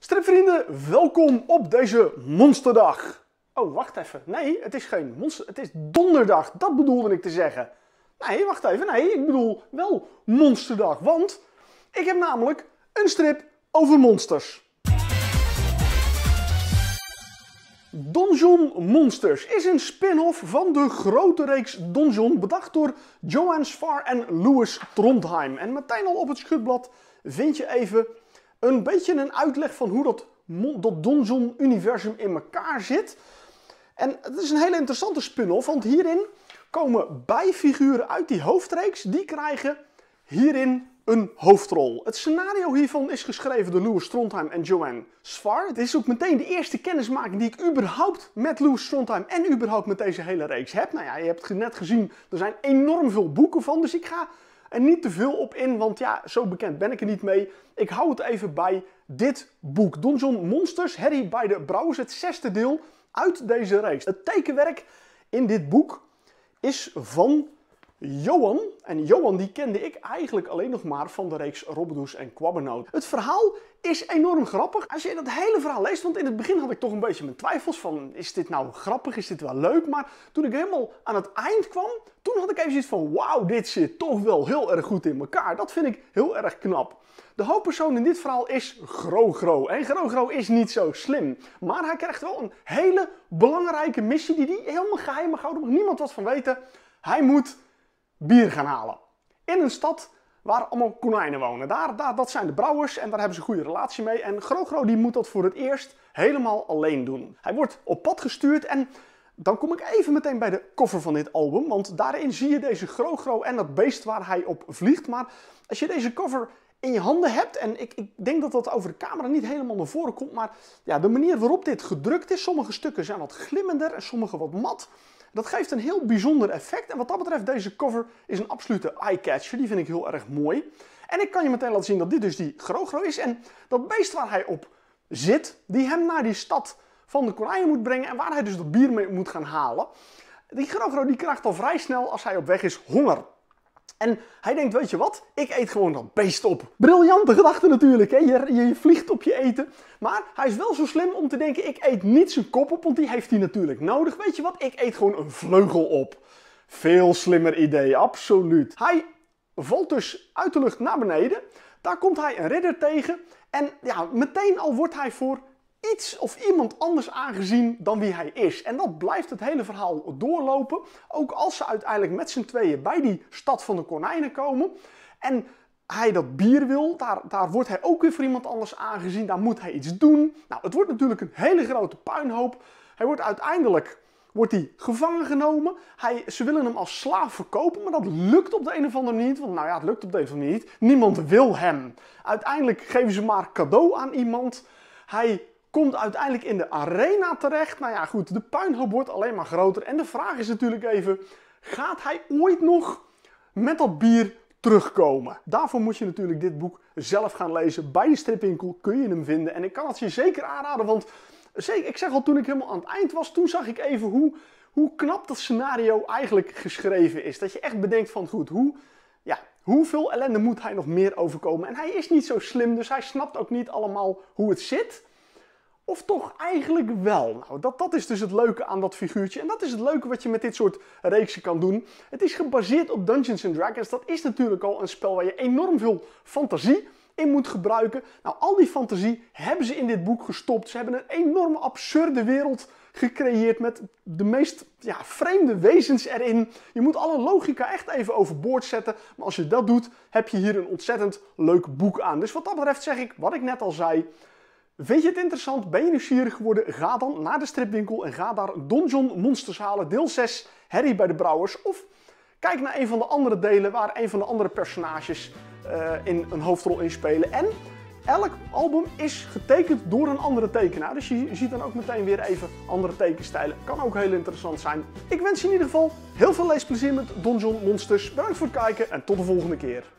Stripvrienden, welkom op deze monsterdag. Oh, wacht even. Nee, het is geen monster. Het is donderdag. Dat bedoelde ik te zeggen. Nee, wacht even. Nee, ik bedoel wel monsterdag. Want ik heb namelijk een strip over monsters. Donjon Monsters is een spin-off van de grote reeks Donjon, bedacht door Joanne Svar en Louis Trondheim. En meteen al op het schutblad vind je even een beetje een uitleg van hoe dat, dat Donjon-universum in elkaar zit. En het is een hele interessante spin-off, want hierin komen bijfiguren uit die hoofdreeks, die krijgen hierin een hoofdrol. Het scenario hiervan is geschreven door Louis Strontheim en Joanne Svar. Het is ook meteen de eerste kennismaking die ik überhaupt met Louis Strontheim en überhaupt met deze hele reeks heb. Nou ja, je hebt net gezien, er zijn enorm veel boeken van, dus ik ga en niet te veel op in, want ja, zo bekend ben ik er niet mee. Ik hou het even bij dit boek. Donjon Monsters, Harry bij de Brouwers, het zesde deel uit deze reeks. Het tekenwerk in dit boek is van Johan. En Johan die kende ik eigenlijk alleen nog maar van de reeks Robbedoes en Quabbernoot. Het verhaal is enorm grappig. Als je dat hele verhaal leest, want in het begin had ik toch een beetje mijn twijfels van is dit nou grappig, is dit wel leuk? Maar toen ik helemaal aan het eind kwam, toen had ik even zoiets van wauw, dit zit toch wel heel erg goed in elkaar. Dat vind ik heel erg knap. De hoofdpersoon in dit verhaal is Grogro. En Grogro is niet zo slim. Maar hij krijgt wel een hele belangrijke missie die hij helemaal geheim houdt. Niemand wat van weten. Hij moet bier gaan halen. In een stad waar allemaal konijnen wonen. Daar, daar, dat zijn de brouwers en daar hebben ze een goede relatie mee. En Grogro die moet dat voor het eerst helemaal alleen doen. Hij wordt op pad gestuurd en dan kom ik even meteen bij de cover van dit album. Want daarin zie je deze Grogro en dat beest waar hij op vliegt. Maar als je deze cover in je handen hebt. En ik, ik, denk dat dat over de camera niet helemaal naar voren komt. Maar ja, de manier waarop dit gedrukt is. Sommige stukken zijn wat glimmender en sommige wat mat. Dat geeft een heel bijzonder effect. En wat dat betreft, deze cover is een absolute eye-catcher. Die vind ik heel erg mooi. En ik kan je meteen laten zien dat dit dus die Grogro is. En dat beest waar hij op zit, die hem naar die stad van de konijnen moet brengen. En waar hij dus dat bier mee moet gaan halen. Die Grogro die krijgt al vrij snel, als hij op weg is, honger. En hij denkt, weet je wat, ik eet gewoon een beest op. Briljante gedachte natuurlijk, hè? Je, je, je, vliegt op je eten. Maar hij is wel zo slim om te denken, ik eet niet zijn kop op, want die heeft hij natuurlijk nodig. Weet je wat, ik eet gewoon een vleugel op. Veel slimmer idee, absoluut. Hij valt dus uit de lucht naar beneden. Daar komt hij een ridder tegen. En ja, meteen al wordt hij voor iets of iemand anders aangezien dan wie hij is. En dat blijft het hele verhaal doorlopen. Ook als ze uiteindelijk met z'n tweeën bij die stad van de konijnen komen. En hij dat bier wil, daar, daar wordt hij ook weer voor iemand anders aangezien. Daar moet hij iets doen. Nou, het wordt natuurlijk een hele grote puinhoop. Hij wordt uiteindelijk wordt hij gevangen genomen. Hij, ze willen hem als slaaf verkopen, maar dat lukt op de een of andere manier niet. Want nou ja, het lukt op de een of andere manier niet. Niemand wil hem. Uiteindelijk geven ze maar cadeau aan iemand. Hij komt uiteindelijk in de arena terecht. Nou ja, goed, de puinhoop wordt alleen maar groter. En de vraag is natuurlijk even, gaat hij ooit nog met dat bier terugkomen? Daarvoor moet je natuurlijk dit boek zelf gaan lezen. Bij de stripwinkel kun je hem vinden. En ik kan het je zeker aanraden, want zeker, ik zeg al, toen ik helemaal aan het eind was, toen zag ik even hoe, hoe knap dat scenario eigenlijk geschreven is. Dat je echt bedenkt van, goed, hoe... Ja, hoeveel ellende moet hij nog meer overkomen? En hij is niet zo slim, dus hij snapt ook niet allemaal hoe het zit. Of toch eigenlijk wel? Nou, dat, dat is dus het leuke aan dat figuurtje. En dat is het leuke wat je met dit soort reeksen kan doen. Het is gebaseerd op Dungeons Dragons. Dat is natuurlijk al een spel waar je enorm veel fantasie in moet gebruiken. Nou, al die fantasie hebben ze in dit boek gestopt. Ze hebben een enorme absurde wereld gecreëerd met de meest ja, vreemde wezens erin. Je moet alle logica echt even overboord zetten. Maar als je dat doet, heb je hier een ontzettend leuk boek aan. Dus wat dat betreft zeg ik, wat ik net al zei, Vind je het interessant? Ben je nieuwsgierig geworden? Ga dan naar de stripwinkel en ga daar Donjon Monsters halen, deel 6, Harry bij de Brouwers. Of kijk naar een van de andere delen waar een van de andere personages eh, in een hoofdrol in spelen. En elk album is getekend door een andere tekenaar. Dus je ziet dan ook meteen weer even andere tekenstijlen. Kan ook heel interessant zijn. Ik wens je in ieder geval heel veel leesplezier met Donjon Monsters. Bedankt voor het kijken en tot de volgende keer.